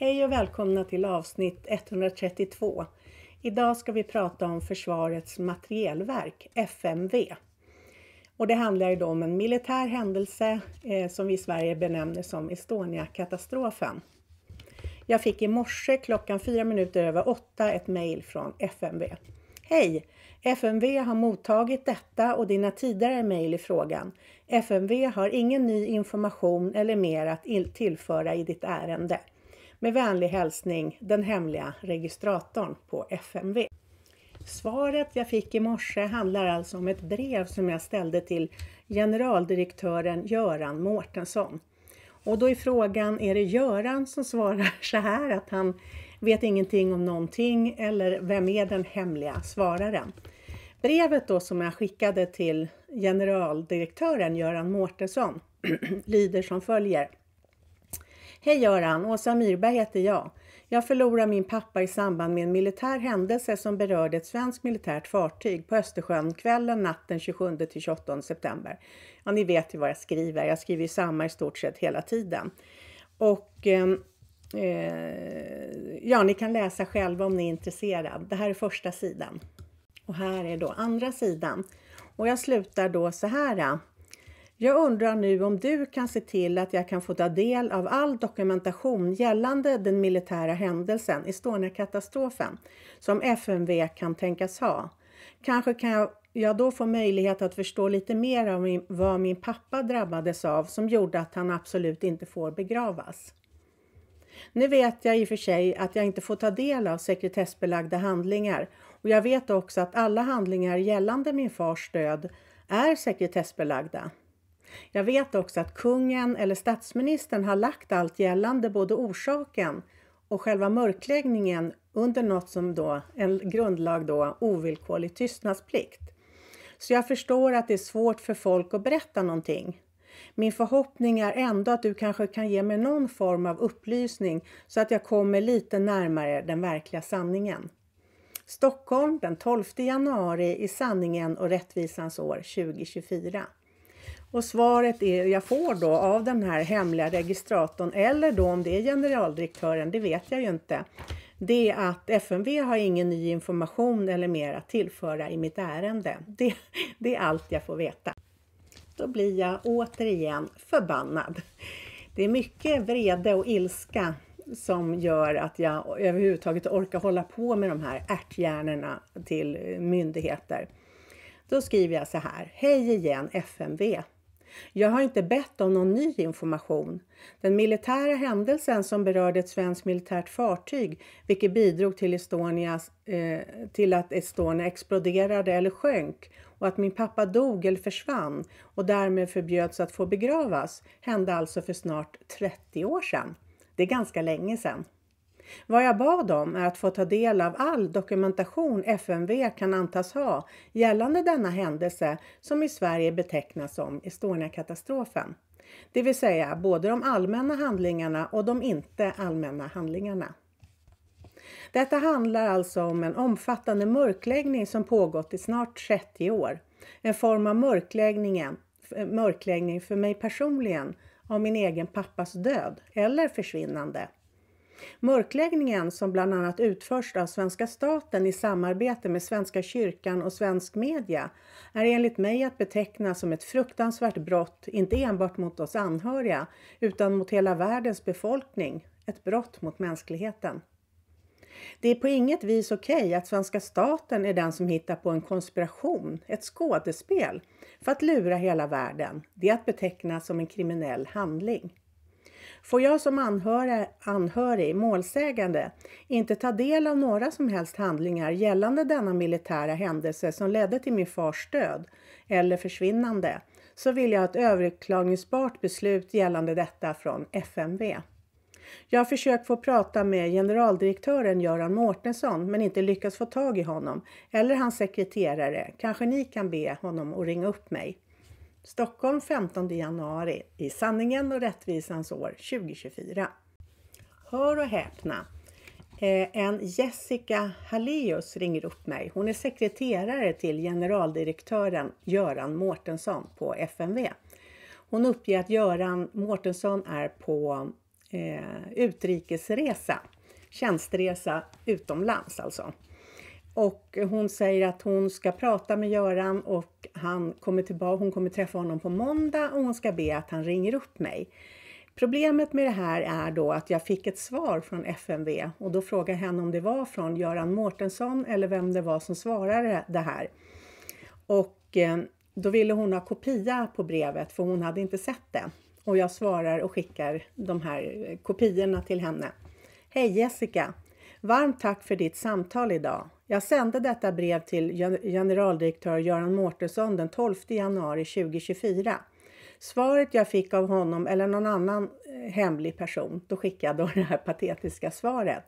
Hej och välkomna till avsnitt 132. Idag ska vi prata om Försvarets materielverk, FMV. Och det handlar ju om en militär händelse eh, som vi i Sverige benämner som Estonia-katastrofen. Jag fick i morse klockan fyra minuter över åtta ett mejl från FMV. Hej! FMV har mottagit detta och dina tidigare mejl i frågan. FMV har ingen ny information eller mer att tillföra i ditt ärende. Med vänlig hälsning den hemliga registratorn på FMV. Svaret jag fick i morse handlar alltså om ett brev som jag ställde till generaldirektören Göran Mårtensson. Och då är frågan, är det Göran som svarar så här att han vet ingenting om någonting eller vem är den hemliga svararen? Brevet då som jag skickade till generaldirektören Göran Mårtensson lyder som följer. Hej Göran, Åsa Myrberg heter jag. Jag förlorade min pappa i samband med en militär händelse som berörde ett svenskt militärt fartyg på Östersjön kvällen natten 27-28 till september. Ja, ni vet ju vad jag skriver. Jag skriver ju samma i stort sett hela tiden. Och ehm, eh, ja, ni kan läsa själva om ni är intresserad. Det här är första sidan. Och här är då andra sidan. Och jag slutar då så här. Eh. Jag undrar nu om du kan se till att jag kan få ta del av all dokumentation gällande den militära händelsen, Estonia-katastrofen, som FMV kan tänkas ha. Kanske kan jag, då få möjlighet att förstå lite mer av vad min pappa drabbades av som gjorde att han absolut inte får begravas. Nu vet jag i och för sig att jag inte får ta del av sekretessbelagda handlingar och jag vet också att alla handlingar gällande min fars död är sekretessbelagda. Jag vet också att kungen eller statsministern har lagt allt gällande både orsaken och själva mörkläggningen under något som då, en grundlag då, ovillkorlig tystnadsplikt. Så jag förstår att det är svårt för folk att berätta någonting. Min förhoppning är ändå att du kanske kan ge mig någon form av upplysning så att jag kommer lite närmare den verkliga sanningen. Stockholm den 12 januari i sanningen och rättvisans år 2024. Och svaret är, jag får då av den här hemliga registratorn eller då om det är generaldirektören, det vet jag ju inte. Det är att FMV har ingen ny information eller mer att tillföra i mitt ärende. Det, det är allt jag får veta. Då blir jag återigen förbannad. Det är mycket vrede och ilska som gör att jag överhuvudtaget orkar hålla på med de här ärthjärnorna till myndigheter. Då skriver jag så här. Hej igen FMV! Jag har inte bett om någon ny information. Den militära händelsen som berörde ett svenskt militärt fartyg vilket bidrog till, Estonias, eh, till att Estonia exploderade eller sjönk och att min pappa dog eller försvann och därmed förbjöds att få begravas hände alltså för snart 30 år sedan. Det är ganska länge sedan. Vad jag bad om är att få ta del av all dokumentation FMV kan antas ha gällande denna händelse som i Sverige betecknas som Estoniakatastrofen. Det vill säga både de allmänna handlingarna och de inte allmänna handlingarna. Detta handlar alltså om en omfattande mörkläggning som pågått i snart 30 år. En form av mörkläggningen, mörkläggning för mig personligen av min egen pappas död eller försvinnande Mörkläggningen, som bland annat utförs av svenska staten i samarbete med Svenska kyrkan och svensk media, är enligt mig att beteckna som ett fruktansvärt brott, inte enbart mot oss anhöriga, utan mot hela världens befolkning. Ett brott mot mänskligheten. Det är på inget vis okej okay att svenska staten är den som hittar på en konspiration, ett skådespel, för att lura hela världen. Det är att beteckna som en kriminell handling. Får jag som anhörig, anhörig, målsägande, inte ta del av några som helst handlingar gällande denna militära händelse som ledde till min fars död eller försvinnande, så vill jag ha ett överklagningsbart beslut gällande detta från FMV. Jag har försökt få prata med generaldirektören Göran Mårtensson men inte lyckats få tag i honom eller hans sekreterare. Kanske ni kan be honom att ringa upp mig. Stockholm 15 januari i Sanningen och rättvisans år 2024. Hör och häpna! Eh, en Jessica Halleus ringer upp mig. Hon är sekreterare till generaldirektören Göran Mårtensson på FMV. Hon uppger att Göran Mårtensson är på eh, utrikesresa, tjänsteresa utomlands alltså. Och hon säger att hon ska prata med Göran och han kommer tillbaka, hon kommer träffa honom på måndag och hon ska be att han ringer upp mig. Problemet med det här är då att jag fick ett svar från FMV och då frågar henne om det var från Göran Mårtensson eller vem det var som svarade det här. Och eh, då ville hon ha kopia på brevet för hon hade inte sett det. Och jag svarar och skickar de här kopiorna till henne. Hej Jessica! Varmt tack för ditt samtal idag. Jag sände detta brev till generaldirektör Göran Mårtensson den 12 januari 2024. Svaret jag fick av honom eller någon annan eh, hemlig person, då skickade jag då det här patetiska svaret.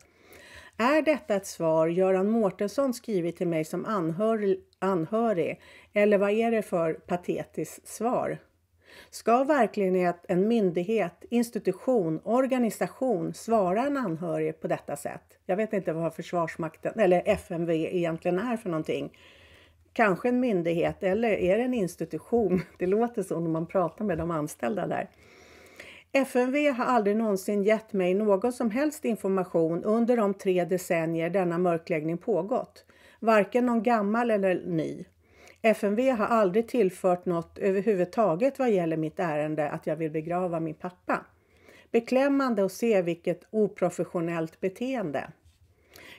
Är detta ett svar Göran Mårtensson skrivit till mig som anhörig, anhörig eller vad är det för patetiskt svar? Ska verkligen en myndighet, institution, organisation svara en anhörig på detta sätt? Jag vet inte vad Försvarsmakten eller FMV egentligen är för någonting. Kanske en myndighet eller är det en institution? Det låter så när man pratar med de anställda där. FMV har aldrig någonsin gett mig någon som helst information under de tre decennier denna mörkläggning pågått. Varken någon gammal eller ny. FMV har aldrig tillfört något överhuvudtaget vad gäller mitt ärende att jag vill begrava min pappa. Beklämmande att se vilket oprofessionellt beteende.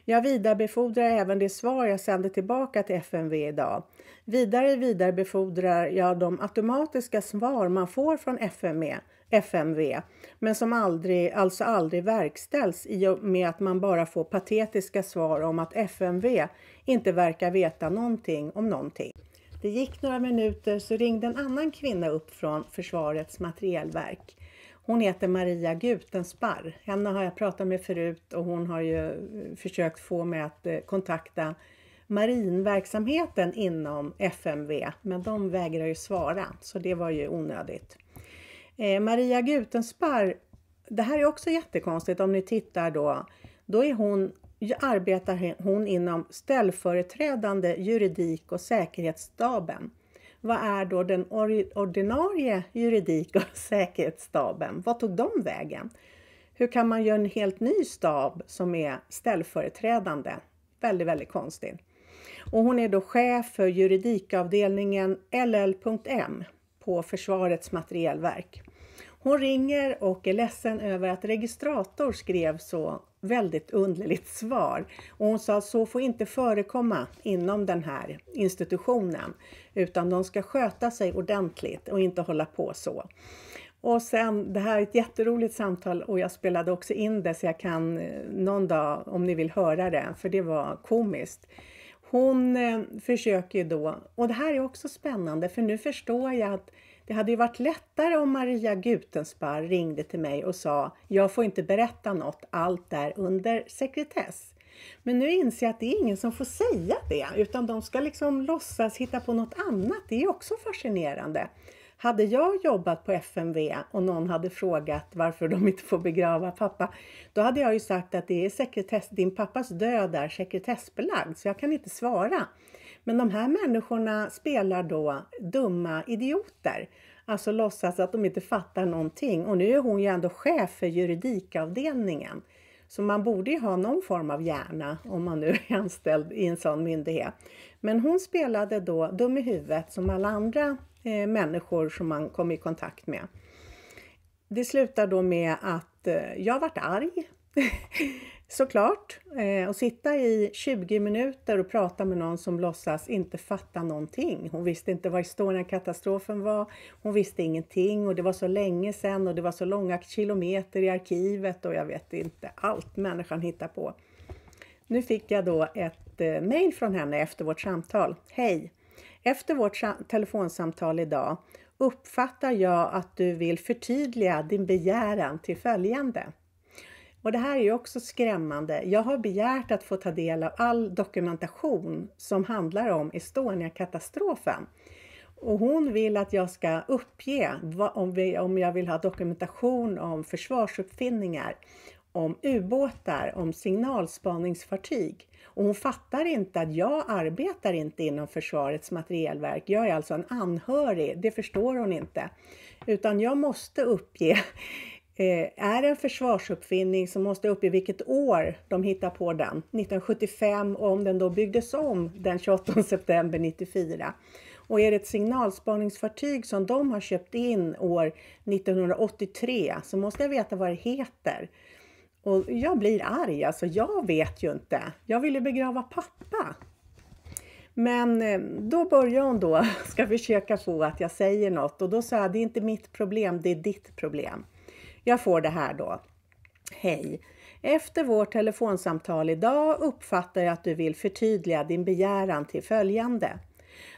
Jag vidarebefordrar även det svar jag sände tillbaka till FMV idag. Vidare vidarebefordrar jag de automatiska svar man får från FMV, FMV men som aldrig, alltså aldrig verkställs i och med att man bara får patetiska svar om att FMV inte verkar veta någonting om någonting. Det gick några minuter så ringde en annan kvinna upp från Försvarets materielverk. Hon heter Maria Gutensparr. Henne har jag pratat med förut och hon har ju eh, försökt få mig att eh, kontakta marinverksamheten inom FMV, men de vägrar ju svara, så det var ju onödigt. Eh, Maria Gutensparr, det här är också jättekonstigt om ni tittar då, då är hon arbetar hon inom ställföreträdande juridik och säkerhetsstaben. Vad är då den ordinarie juridik och säkerhetsstaben? Vad tog de vägen? Hur kan man göra en helt ny stab som är ställföreträdande? Väldigt, väldigt konstigt. Och hon är då chef för juridikavdelningen LL.M på Försvarets materielverk. Hon ringer och är ledsen över att registrator skrev så väldigt underligt svar. Och hon sa så får inte förekomma inom den här institutionen utan de ska sköta sig ordentligt och inte hålla på så. Och sen, det här är ett jätteroligt samtal och jag spelade också in det så jag kan eh, någon dag om ni vill höra det, för det var komiskt. Hon eh, försöker ju då, och det här är också spännande för nu förstår jag att det hade ju varit lättare om Maria Gutensparr ringde till mig och sa jag får inte berätta något, allt är under sekretess. Men nu inser jag att det är ingen som får säga det utan de ska liksom låtsas hitta på något annat. Det är också fascinerande. Hade jag jobbat på FMV och någon hade frågat varför de inte får begrava pappa, då hade jag ju sagt att det är sekretess, din pappas död är sekretessbelagd så jag kan inte svara. Men de här människorna spelar då dumma idioter. Alltså låtsas att de inte fattar någonting. Och nu är hon ju ändå chef för juridikavdelningen. Så man borde ju ha någon form av hjärna om man nu är anställd i en sån myndighet. Men hon spelade då dum i huvudet som alla andra eh, människor som man kom i kontakt med. Det slutar då med att eh, jag vart arg Såklart. Eh, att sitta i 20 minuter och prata med någon som låtsas inte fatta någonting. Hon visste inte vad Estonia-katastrofen var, hon visste ingenting och det var så länge sedan och det var så långa kilometer i arkivet och jag vet inte allt människan hittar på. Nu fick jag då ett eh, mejl från henne efter vårt samtal. Hej! Efter vårt telefonsamtal idag uppfattar jag att du vill förtydliga din begäran till följande. Och det här är ju också skrämmande. Jag har begärt att få ta del av all dokumentation som handlar om Estonia-katastrofen. Och hon vill att jag ska uppge om, om jag vill ha dokumentation om försvarsuppfinningar, om ubåtar, om signalspaningsfartyg. Och hon fattar inte att jag arbetar inte inom Försvarets materielverk. Jag är alltså en anhörig, det förstår hon inte. Utan jag måste uppge Eh, är en försvarsuppfinning så måste jag uppge vilket år de hittar på den, 1975 och om den då byggdes om den 28 september 94. Och är det ett signalspaningsfartyg som de har köpt in år 1983 så måste jag veta vad det heter. Och jag blir arg, alltså jag vet ju inte. Jag ville begrava pappa. Men eh, då börjar hon då, ska försöka få att jag säger något och då sa jag, det är inte mitt problem, det är ditt problem. Jag får det här då. Hej! Efter vårt telefonsamtal idag uppfattar jag att du vill förtydliga din begäran till följande.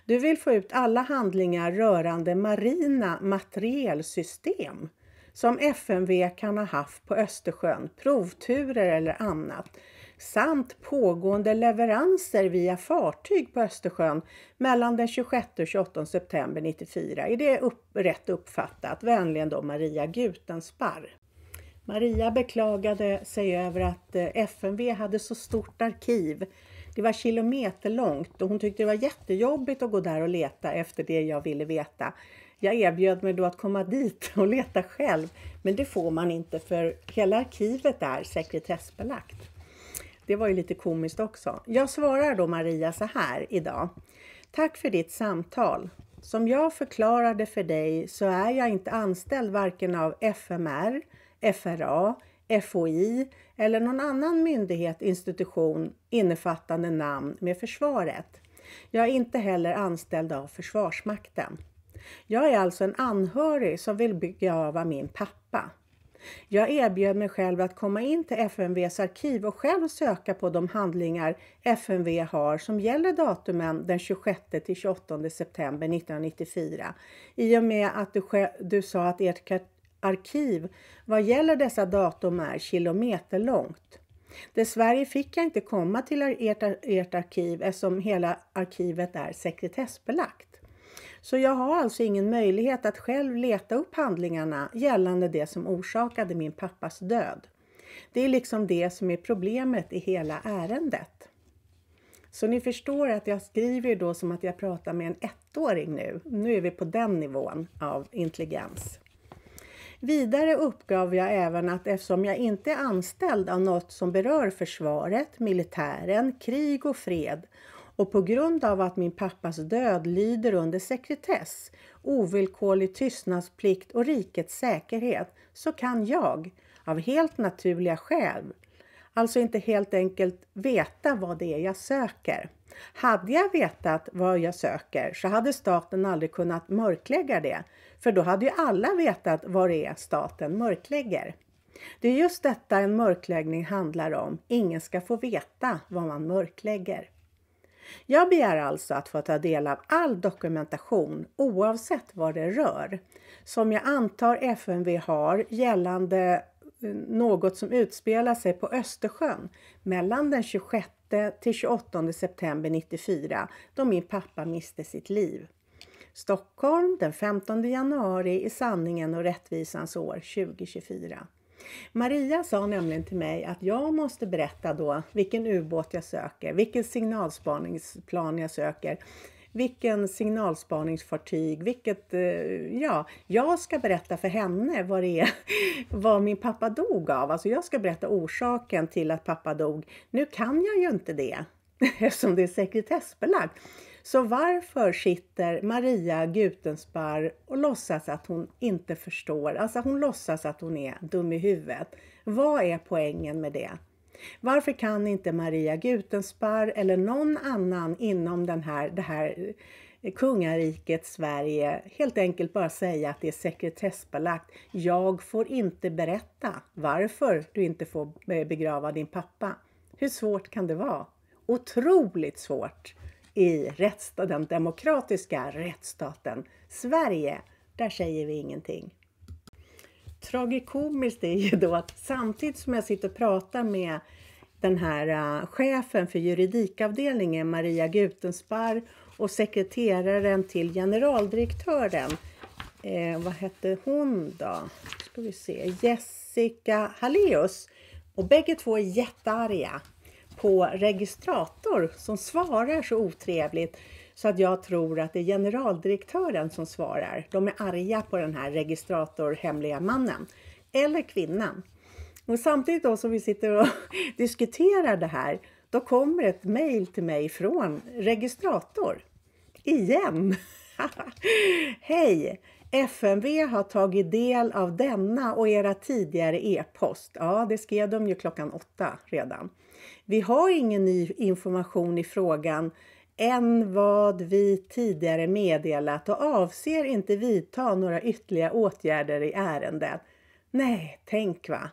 Du vill få ut alla handlingar rörande marina materielsystem som FMV kan ha haft på Östersjön, provturer eller annat samt pågående leveranser via fartyg på Östersjön mellan den 26 och 28 september 94. Är det upp, rätt uppfattat? Vänligen då Maria Gutensparr. Maria beklagade sig över att eh, FMV hade så stort arkiv. Det var kilometerlångt och hon tyckte det var jättejobbigt att gå där och leta efter det jag ville veta. Jag erbjöd mig då att komma dit och leta själv, men det får man inte för hela arkivet är sekretessbelagt. Det var ju lite komiskt också. Jag svarar då Maria så här idag. Tack för ditt samtal. Som jag förklarade för dig så är jag inte anställd varken av FMR, FRA, FOI eller någon annan myndighet, institution innefattande namn med försvaret. Jag är inte heller anställd av Försvarsmakten. Jag är alltså en anhörig som vill begrava min pappa. Jag erbjöd mig själv att komma in till FMVs arkiv och själv söka på de handlingar FMV har som gäller datumen den 26 till 28 september 1994. I och med att du, du sa att ert arkiv vad gäller dessa datum är kilometerlångt. Dessvärre fick jag inte komma till ert, ert arkiv eftersom hela arkivet är sekretessbelagt. Så jag har alltså ingen möjlighet att själv leta upp handlingarna gällande det som orsakade min pappas död. Det är liksom det som är problemet i hela ärendet. Så ni förstår att jag skriver då som att jag pratar med en ettåring nu. Nu är vi på den nivån av intelligens. Vidare uppgav jag även att eftersom jag inte är anställd av något som berör försvaret, militären, krig och fred och på grund av att min pappas död lyder under sekretess, ovillkorlig tystnadsplikt och rikets säkerhet så kan jag, av helt naturliga skäl, alltså inte helt enkelt veta vad det är jag söker. Hade jag vetat vad jag söker så hade staten aldrig kunnat mörklägga det, för då hade ju alla vetat vad det är staten mörklägger. Det är just detta en mörkläggning handlar om. Ingen ska få veta vad man mörklägger. Jag begär alltså att få ta del av all dokumentation oavsett vad det rör, som jag antar FNV har gällande eh, något som utspelar sig på Östersjön mellan den 26 till 28 september 94 då min pappa miste sitt liv. Stockholm den 15 januari i sanningen och rättvisans år 2024. Maria sa nämligen till mig att jag måste berätta då vilken ubåt jag söker, vilken signalspaningsplan jag söker, vilken signalspaningsfartyg, vilket, eh, ja, jag ska berätta för henne vad det är, vad min pappa dog av. Alltså jag ska berätta orsaken till att pappa dog. Nu kan jag ju inte det eftersom det är sekretessbelagt. Så varför sitter Maria Gutensparr och låtsas att hon inte förstår? Alltså hon låtsas att hon är dum i huvudet. Vad är poängen med det? Varför kan inte Maria Gutensparr eller någon annan inom den här, det här kungariket Sverige helt enkelt bara säga att det är sekretessbelagt. Jag får inte berätta varför du inte får begrava din pappa. Hur svårt kan det vara? Otroligt svårt! i rättssta, den demokratiska rättsstaten Sverige, där säger vi ingenting. Tragikomiskt är ju då att samtidigt som jag sitter och pratar med den här uh, chefen för juridikavdelningen, Maria Gutensparr, och sekreteraren till generaldirektören, eh, vad hette hon då? Ska vi se, Jessica Halleus. Och bägge två är jättearga på registrator som svarar så otrevligt så att jag tror att det är generaldirektören som svarar. De är arga på den här registratorhemliga mannen eller kvinnan. Och samtidigt då som vi sitter och diskuterar det här, då kommer ett mejl till mig från registrator. Igen! Hej! FMV har tagit del av denna och era tidigare e-post. Ja, det skrev de ju klockan åtta redan. Vi har ingen ny information i frågan än vad vi tidigare meddelat och avser inte vidta några ytterligare åtgärder i ärendet. Nej, tänk va.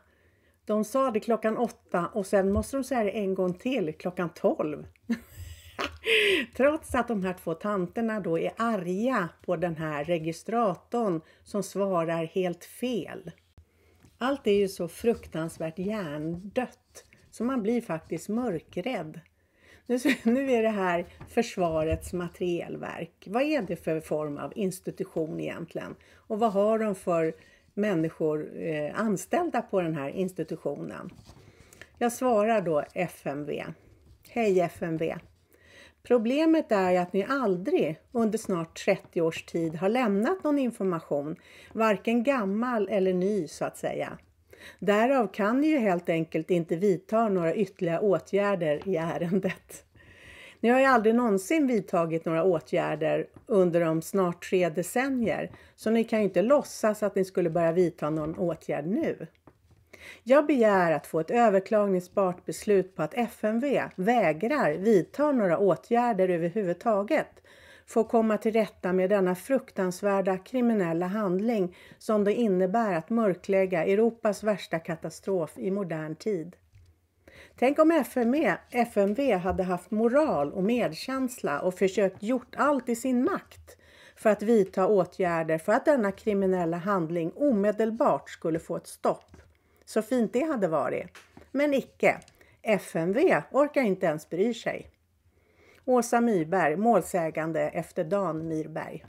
De sa det klockan åtta och sen måste de säga det en gång till klockan tolv. Trots att de här två tanterna då är arga på den här registratorn som svarar helt fel. Allt är ju så fruktansvärt hjärndött. Så man blir faktiskt mörkrädd. Nu, nu är det här Försvarets materielverk. Vad är det för form av institution egentligen? Och vad har de för människor eh, anställda på den här institutionen? Jag svarar då FMV. Hej FMV! Problemet är att ni aldrig under snart 30 års tid har lämnat någon information, varken gammal eller ny så att säga. Därav kan ni ju helt enkelt inte vidta några ytterligare åtgärder i ärendet. Ni har ju aldrig någonsin vidtagit några åtgärder under de snart tre decennier, så ni kan ju inte låtsas att ni skulle börja vidta någon åtgärd nu. Jag begär att få ett överklagningsbart beslut på att FMV vägrar vidta några åtgärder överhuvudtaget för komma till rätta med denna fruktansvärda kriminella handling som det innebär att mörklägga Europas värsta katastrof i modern tid. Tänk om FMV e, hade haft moral och medkänsla och försökt gjort allt i sin makt för att vidta åtgärder för att denna kriminella handling omedelbart skulle få ett stopp. Så fint det hade varit. Men icke. FMV orkar inte ens bry sig. Åsa Myrberg, målsägande efter Dan Myrberg.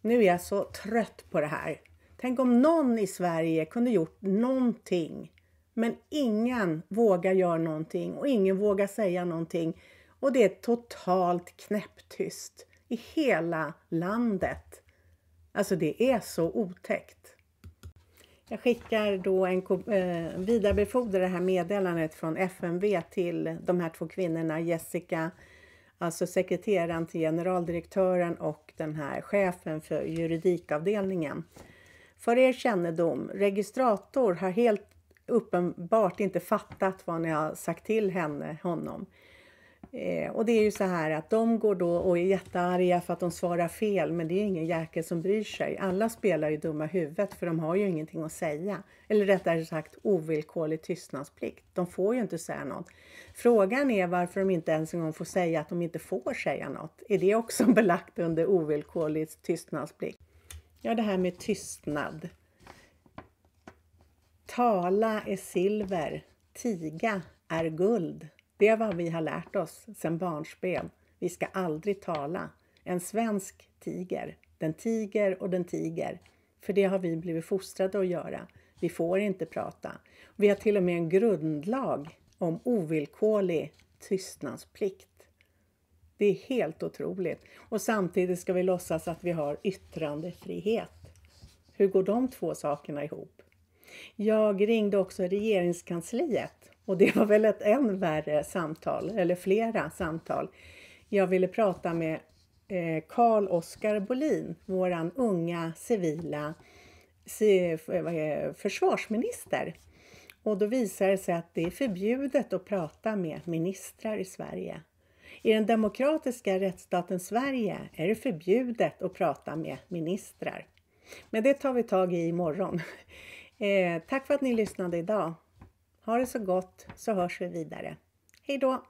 Nu är jag så trött på det här. Tänk om någon i Sverige kunde gjort någonting. Men ingen vågar göra någonting och ingen vågar säga någonting. Och det är totalt knäpptyst i hela landet. Alltså det är så otäckt. Jag skickar då en, eh, vidarebefordrar det här meddelandet från FMV till de här två kvinnorna, Jessica Alltså sekreteraren till generaldirektören och den här chefen för juridikavdelningen. För er kännedom, registrator har helt uppenbart inte fattat vad ni har sagt till henne, honom. Eh, och det är ju så här att de går då och är jättearga för att de svarar fel men det är ingen jäkel som bryr sig. Alla spelar ju dumma huvudet för de har ju ingenting att säga. Eller rättare sagt ovillkorlig tystnadsplikt. De får ju inte säga något. Frågan är varför de inte ens en gång får säga att de inte får säga något. Är det också belagt under ovillkorlig tystnadsplikt? Ja, det här med tystnad. Tala är silver, tiga är guld. Det är vad vi har lärt oss sedan barnsben. Vi ska aldrig tala. En svensk tiger. Den tiger och den tiger. För det har vi blivit fostrade att göra. Vi får inte prata. Vi har till och med en grundlag om ovillkorlig tystnadsplikt. Det är helt otroligt. Och samtidigt ska vi låtsas att vi har yttrandefrihet. Hur går de två sakerna ihop? Jag ringde också regeringskansliet och det var väl ett än värre samtal, eller flera samtal. Jag ville prata med Karl eh, Oskar Bolin, våran unga civila eh, försvarsminister. Och då visar det sig att det är förbjudet att prata med ministrar i Sverige. I den demokratiska rättsstaten Sverige är det förbjudet att prata med ministrar. Men det tar vi tag i imorgon. Eh, tack för att ni lyssnade idag. Ha det så gott så hörs vi vidare. Hej då!